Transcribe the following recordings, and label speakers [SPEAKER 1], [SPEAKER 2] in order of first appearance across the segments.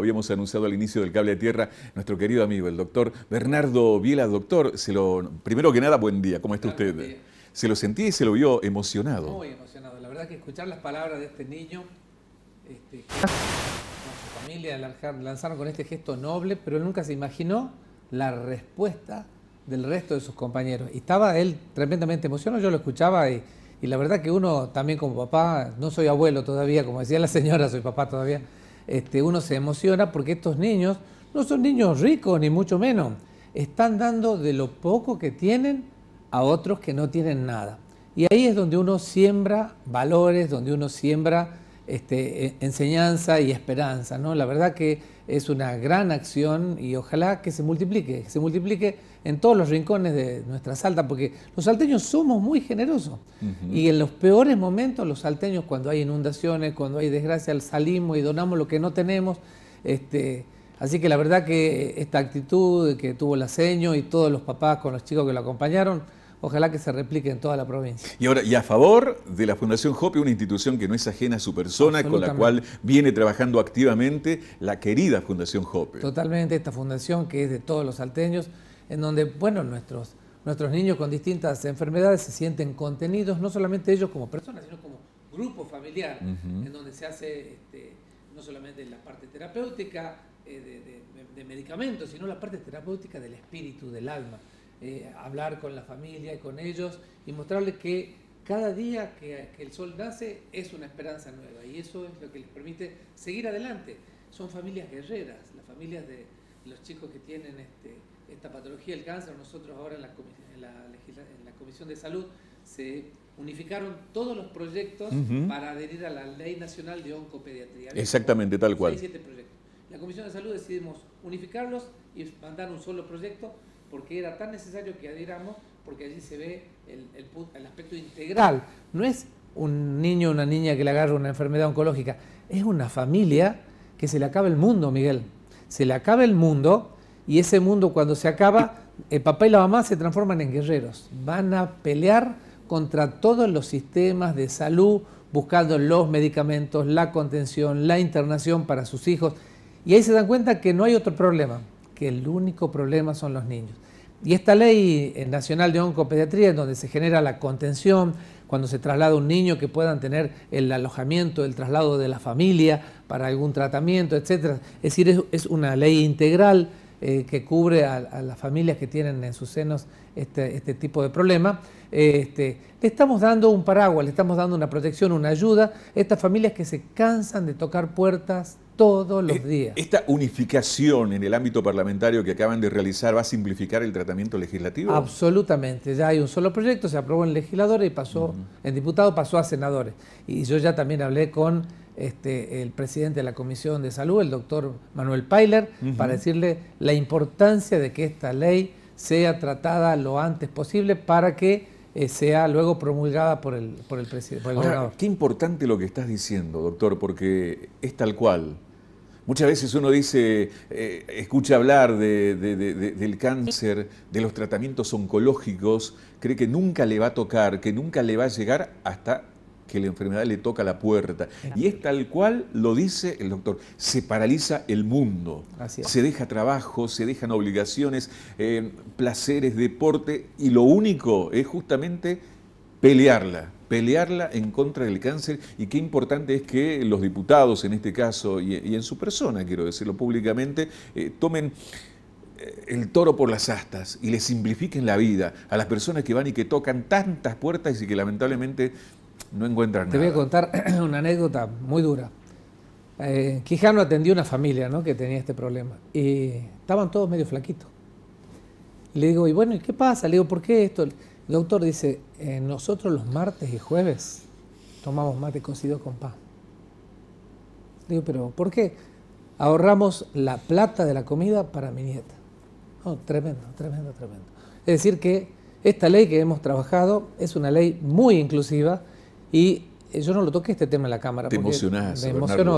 [SPEAKER 1] habíamos anunciado al inicio del cable de tierra, nuestro querido amigo, el doctor Bernardo Viela. Doctor, se lo, primero que nada, buen día, ¿cómo está usted? Se lo sentí y se lo vio emocionado. Muy emocionado,
[SPEAKER 2] la verdad que escuchar las palabras de este niño, este, ah. familia lanzaron con este gesto noble, pero nunca se imaginó la respuesta del resto de sus compañeros. Y estaba él tremendamente emocionado, yo lo escuchaba y, la verdad que uno también como papá, no soy abuelo todavía, como decía la señora, soy papá todavía, este, uno se emociona porque estos niños no son niños ricos, ni mucho menos. Están dando de lo poco que tienen a otros que no tienen nada. Y ahí es donde uno siembra valores, donde uno siembra este, e, enseñanza y esperanza. ¿no? La verdad que es una gran acción y ojalá que se multiplique, que se multiplique en todos los rincones de nuestra Salta, porque los salteños somos muy generosos. Y en los peores momentos, los salteños, cuando hay inundaciones, cuando hay desgracia, salimos y donamos lo que no tenemos. Este, así que la verdad que esta actitud que tuvo el Seño y todos los papás con los chicos que lo acompañaron, ojalá que se replique en toda la provincia.
[SPEAKER 1] Y ahora, y a favor de la Fundación Jope, una institución que no es ajena a su persona, con la cual viene trabajando activamente la querida Fundación Jope.
[SPEAKER 2] Totalmente, esta fundación que es de todos los salteños en donde, bueno, nuestros, nuestros niños con distintas enfermedades se sienten contenidos, no solamente ellos como personas, sino como grupo familiar, en donde se hace este, no solamente la parte terapéutica eh, de, medicamentos, sino la parte terapéutica del espíritu, del alma. Eh, hablar con la familia y con ellos y mostrarles que cada día que, que el sol nace es una esperanza nueva y eso es lo que les permite seguir adelante. Son familias guerreras, las familias de los chicos que tienen este, esta patología del cáncer, nosotros ahora en la, Comisión de Salud se unificaron todos los proyectos para adherir a la Ley Nacional de Oncopediatría. Exactamente, tal cual. siete proyectos. La Comisión de Salud decidimos unificarlos y mandar un solo proyecto porque era tan necesario que adhiramos porque allí se ve el, el aspecto integral. No es un niño o una niña que le agarra una enfermedad oncológica, es una familia que se le acaba el mundo, Miguel. Se le acaba el mundo y ese mundo cuando se acaba, el papá y la mamá se transforman en guerreros, van a pelear contra todos los sistemas de salud, buscando los medicamentos, la contención, la internación para sus hijos, y ahí se dan cuenta que no hay otro problema, que el único problema son los niños. Y esta ley eh, nacional de oncopediatría, en donde se genera la contención, cuando se traslada un niño que puedan tener el alojamiento, el traslado de la familia para algún tratamiento, etc. Es decir, es, una ley integral eh, que cubre a, las familias que tienen en sus senos este, este tipo de problema. Este, le estamos dando un paraguas, le estamos dando una protección, una ayuda a estas familias que se cansan de tocar puertas
[SPEAKER 1] todos los e-, días. ¿Esta unificación en el ámbito parlamentario que acaban de realizar va a simplificar el tratamiento legislativo? Absolutamente,
[SPEAKER 2] ya hay un solo proyecto, se aprobó en legisladores y pasó, en diputados pasó a senadores. Y yo ya también hablé con este, el presidente de la Comisión de Salud, el doctor Manuel Pailer, para decirle la importancia de que esta ley sea tratada lo antes posible para que eh, sea luego promulgada por el, por el presidente. gobernador.
[SPEAKER 1] Qué importante lo que estás diciendo, doctor, porque es tal cual. Muchas veces uno dice, eh, escucha hablar del cáncer, de los tratamientos oncológicos, cree que nunca le va a tocar, que nunca le va a llegar hasta que la enfermedad le toca la puerta. Y es tal cual lo dice el doctor, se paraliza el mundo, se deja trabajo, se dejan obligaciones, eh, placeres, deporte, y lo único es justamente pelearla pelearla en contra del cáncer y qué importante es que los diputados en este caso y, en su persona, quiero decirlo públicamente, eh, tomen eh, el toro por las astas y le simplifiquen la vida a las personas que van y que tocan tantas puertas y que lamentablemente no encuentran nada. Te voy a contar una anécdota muy dura. Eh, Quijano atendió una familia ¿no? que tenía este
[SPEAKER 2] problema y estaban todos medio flaquitos. Le digo, y bueno, ¿y qué pasa? Le digo, ¿por qué esto? El doctor dice, eh, nosotros los martes y jueves tomamos mate cocido con pan. Le digo, pero ¿por qué? Ahorramos la plata de la comida para mi nieta. Oh, tremendo, tremendo, tremendo. Es decir que esta ley que hemos trabajado es una ley muy inclusiva y eh, yo no lo toqué este tema en la cámara. Te Me emocionó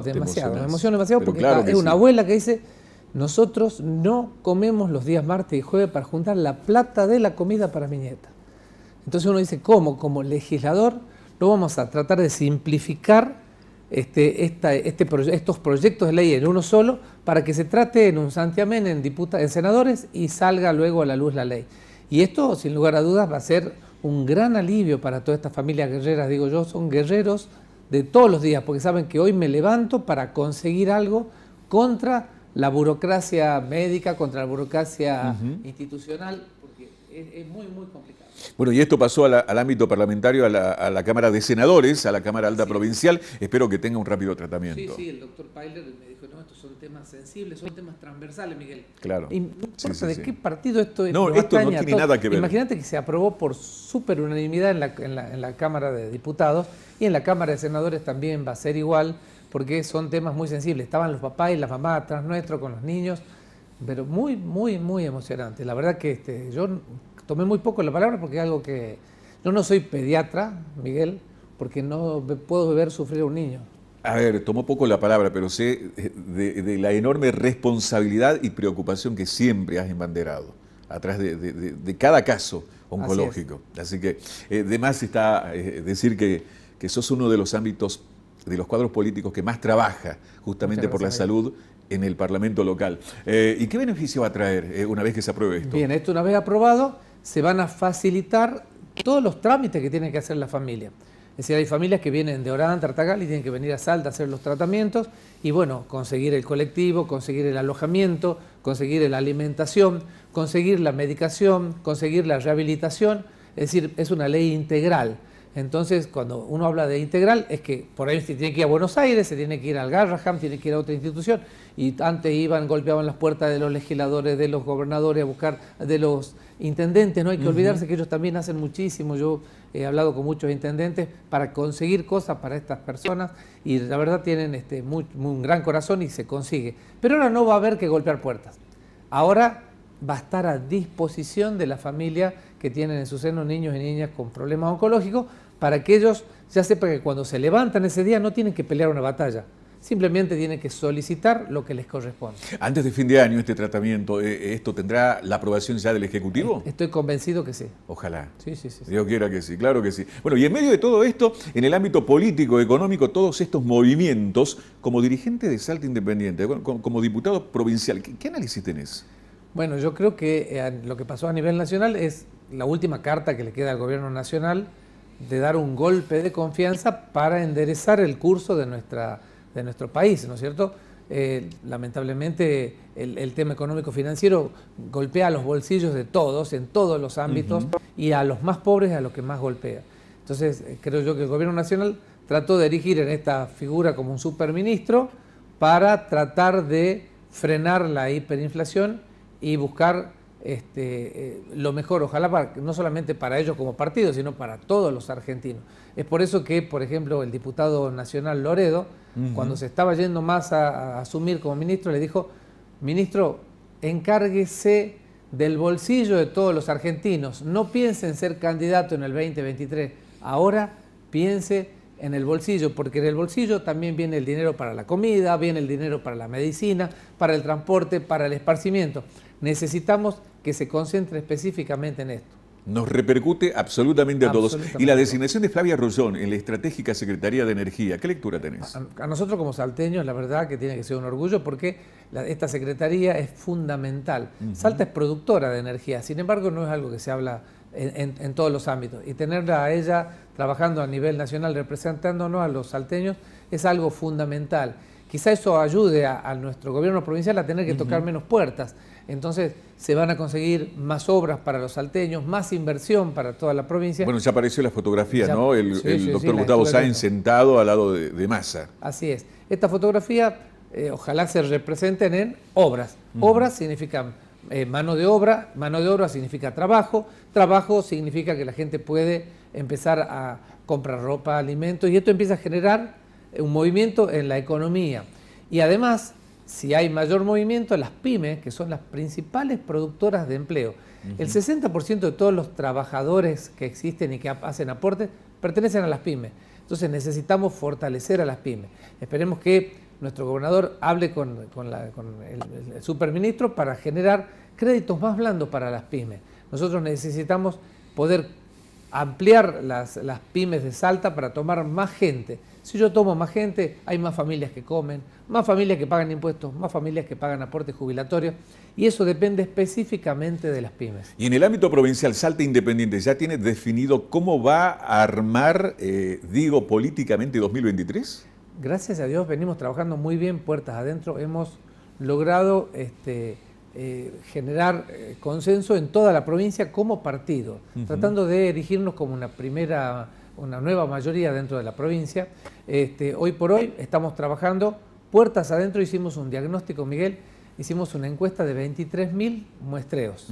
[SPEAKER 2] demasiado. me emocionó demasiado porque es una abuela que dice: Nosotros no comemos los días martes y jueves para juntar la plata de la comida para mi nieta. Entonces uno dice: ¿Cómo? Como legislador, no vamos a tratar de simplificar este, este, estos proyectos de ley en uno solo para que se trate en un santiamén en, diputados en senadores y salga luego a la luz la ley. Y esto, sin lugar a dudas, va a ser un gran alivio para toda esta familia guerreras, digo yo, son guerreros de todos los días, porque saben que hoy me levanto para conseguir algo contra la burocracia médica, contra la burocracia institucional, es, muy, muy complicado.
[SPEAKER 1] Bueno, y esto pasó al ámbito parlamentario, a la, Cámara de Senadores, a la Cámara Alta Provincial. Espero que tenga un rápido tratamiento.
[SPEAKER 2] Sí, sí, el doctor Pailer me dijo, no, estos son temas sensibles, son temas transversales, Miguel.
[SPEAKER 1] Claro. Y no de qué
[SPEAKER 2] partido esto es. No, esto no tiene nada que ver. Imagínate que se aprobó por superunanimidad unanimidad en la, Cámara de Diputados y en la Cámara de Senadores también va a ser igual porque son temas muy sensibles. Estaban los papás y las mamás atrás nuestro con los niños pero muy, muy, muy emocionante. La verdad que este, yo tomé muy poco la palabra porque es algo que... Yo no soy pediatra, Miguel, porque no puedo ver sufrir a un niño.
[SPEAKER 1] A ver, tomó poco la palabra, pero sé de, la enorme responsabilidad y preocupación que siempre has embanderado atrás de, cada caso oncológico. Así, que, además eh, está eh, decir que, que sos uno de los ámbitos de los cuadros políticos que más trabaja justamente por la salud en el Parlamento local. Eh, ¿Y qué beneficio va a traer eh, una vez que se apruebe esto? Bien, esto una vez aprobado, se van a
[SPEAKER 2] facilitar todos los trámites que tienen que hacer la familia. Es decir, hay familias que vienen de Orán, Tartagal y tienen que venir a Salta a hacer los tratamientos y bueno, conseguir el colectivo, conseguir el alojamiento, conseguir la alimentación, conseguir la medicación, conseguir la rehabilitación. Es decir, es una ley integral entonces, cuando uno habla de integral, es que por ahí se tiene que ir a Buenos Aires, se tiene que ir al Garraham, tiene que ir a otra institución. Y antes iban, golpeaban las puertas de los legisladores, de los gobernadores, a buscar de los intendentes. No hay que olvidarse que ellos también hacen muchísimo. Yo he hablado con muchos intendentes para conseguir cosas para estas personas y la verdad tienen este, un gran corazón y se consigue. Pero ahora no va a haber que golpear puertas. Ahora va a estar a disposición de la familia que tienen en su seno niños y niñas con problemas oncológicos para que ellos ya sepan que cuando se levantan ese día no tienen que pelear una batalla, simplemente tienen que solicitar lo que les corresponde.
[SPEAKER 1] Antes de fin de año este tratamiento, eh, eh, ¿esto tendrá la aprobación ya del Ejecutivo?
[SPEAKER 2] Estoy convencido
[SPEAKER 1] que sí. Ojalá. Sí, sí, sí. Dios quiera que sí, claro que sí. Bueno, y en medio de todo esto, en el ámbito político, económico, todos estos movimientos, como dirigente de Salta Independiente, como diputado provincial, qué análisis tenés?
[SPEAKER 2] Bueno, yo creo que eh, lo que pasó a nivel nacional es la última carta que le queda al gobierno nacional de dar un golpe de confianza para enderezar el curso de, nuestra, de nuestro país, ¿no es cierto? Eh, lamentablemente el, tema económico financiero golpea a los bolsillos de todos, en todos los ámbitos, y a los más pobres a los que más golpea. Entonces, eh, creo yo que el gobierno nacional trató de erigir en esta figura como un superministro para tratar de frenar la hiperinflación y buscar este, eh, lo mejor, ojalá no solamente para ellos como partido, sino para todos los argentinos. Es por eso que, por ejemplo, el diputado nacional Loredo, cuando se estaba yendo más a, asumir como ministro, le dijo, ministro, encárguese del bolsillo de todos los argentinos, no piense en ser candidato en el 2023, ahora piense en el bolsillo, porque en el bolsillo también viene el dinero para la comida, viene el dinero para la medicina, para el transporte, para el esparcimiento. Necesitamos que se concentre específicamente en esto.
[SPEAKER 1] Nos repercute absolutamente a todos. Y la designación de Flavia Rullón en la estratégica Secretaría de Energía, ¿qué lectura tenés?
[SPEAKER 2] A, nosotros como salteños, la verdad que tiene que ser un orgullo porque esta secretaría es fundamental. Salta es productora de energía, sin embargo no es algo que se habla en, todos los ámbitos. Y tenerla a ella trabajando a nivel nacional, representándonos a los salteños, es algo fundamental. Quizá eso ayude a, nuestro gobierno provincial a tener que tocar menos puertas. Entonces se van a conseguir más obras para los salteños, más inversión para toda la provincia. Bueno,
[SPEAKER 1] ya apareció la fotografía, ¿no? El, doctor Gustavo Sáenz sentado al lado de, de Massa.
[SPEAKER 2] Así es. Esta fotografía eh, ojalá se representen en obras. Obras significan eh, mano de obra, mano de obra significa trabajo, trabajo significa que la gente puede empezar a comprar ropa, alimentos, y esto empieza a generar eh, un movimiento en la economía. Y además, si hay mayor movimiento, las pymes, que son las principales productoras de empleo, el 60% de todos los trabajadores que existen y que hacen aportes pertenecen a las pymes. Entonces necesitamos fortalecer a las pymes. Esperemos que nuestro gobernador hable con, el, superministro para generar créditos más blandos para las pymes. Nosotros necesitamos poder ampliar las, pymes de Salta para tomar más gente. Si yo tomo más gente, hay más familias que comen, más familias que pagan impuestos, más familias que pagan aportes jubilatorios, y eso depende específicamente de las pymes.
[SPEAKER 1] Y en el ámbito provincial, Salta Independiente ya tiene definido cómo va a armar, eh, digo, políticamente 2023?
[SPEAKER 2] gracias a Dios venimos trabajando muy bien puertas adentro, hemos logrado este, eh, generar eh, consenso en toda la provincia como partido, tratando de erigirnos como una primera, una nueva mayoría dentro de la provincia. Este, hoy por hoy estamos trabajando puertas adentro, hicimos un diagnóstico, Miguel, hicimos una encuesta de 23.000 muestreos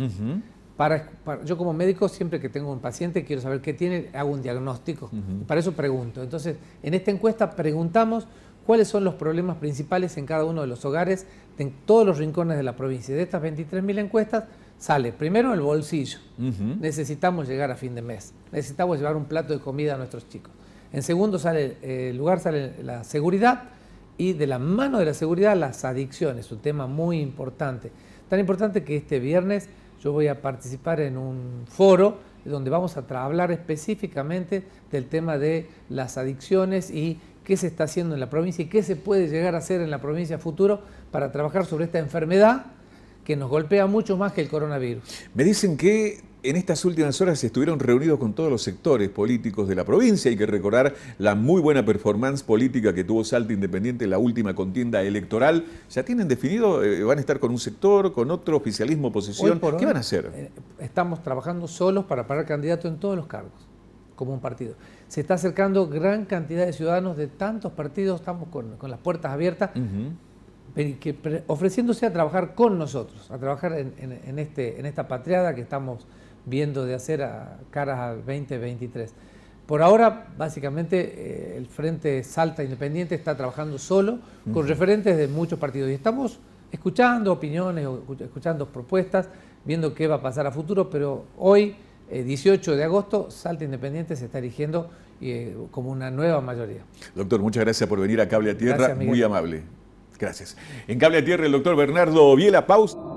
[SPEAKER 2] yo como médico, siempre que tengo un paciente, quiero saber qué tiene, hago un diagnóstico. Para eso pregunto. Entonces, en esta encuesta preguntamos cuáles son los problemas principales en cada uno de los hogares en todos los rincones de la provincia. De estas 23.000 encuestas, sale primero el bolsillo. Necesitamos llegar a fin de mes. Necesitamos llevar un plato de comida a nuestros chicos. En segundo sale, el eh, lugar sale la seguridad y de la mano de la seguridad las adicciones, un tema muy importante. Tan importante que este viernes yo voy a participar en un foro donde vamos a hablar específicamente del tema de las adicciones y qué se está haciendo en la provincia y qué se puede llegar a hacer en la provincia futuro para trabajar sobre esta enfermedad que nos golpea mucho más que el coronavirus.
[SPEAKER 1] Me dicen que en estas últimas horas se estuvieron reunidos con todos los sectores políticos de la provincia. Hay que recordar la muy buena performance política que tuvo Salta Independiente en la última contienda electoral. ¿Ya tienen definido? Eh, ¿Van a estar con un sector, con otro, oficialismo, oposición? ¿Qué van a hacer? Eh,
[SPEAKER 2] estamos trabajando solos para parar candidato en todos los cargos, como un partido. Se está acercando gran cantidad de ciudadanos de tantos partidos, estamos con, las puertas abiertas. Eh, ofreciéndose a trabajar con nosotros, a trabajar en este, esta patriada que estamos viendo de hacer a caras al 2023. Por ahora, básicamente, eh, el Frente Salta Independiente está trabajando solo con referentes de muchos partidos y estamos escuchando opiniones, escuchando propuestas, viendo qué va a pasar a futuro, pero hoy, 18 eh, de agosto, Salta Independiente se está erigiendo eh, como una nueva mayoría.
[SPEAKER 1] Doctor, muchas gracias por venir a Cable a Tierra, muy amable. Gracias. En Cable a Tierra, el doctor Bernardo Viela, pausa.